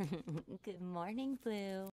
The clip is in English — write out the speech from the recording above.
Good morning, Blue.